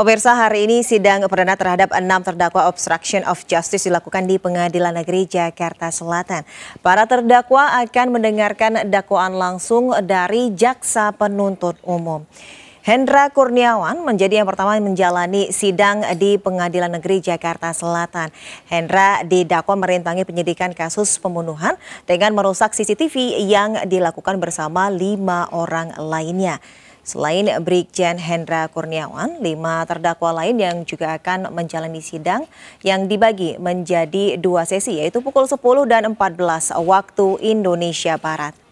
Pemirsa hari ini sidang perdana terhadap enam terdakwa obstruction of justice dilakukan di Pengadilan Negeri Jakarta Selatan. Para terdakwa akan mendengarkan dakwaan langsung dari jaksa penuntut umum. Hendra Kurniawan menjadi yang pertama menjalani sidang di Pengadilan Negeri Jakarta Selatan. Hendra didakwa merintangi penyidikan kasus pembunuhan dengan merusak CCTV yang dilakukan bersama lima orang lainnya. Selain Brigjen Hendra Kurniawan, lima terdakwa lain yang juga akan menjalani sidang yang dibagi menjadi dua sesi yaitu pukul 10 dan 14 waktu Indonesia Barat.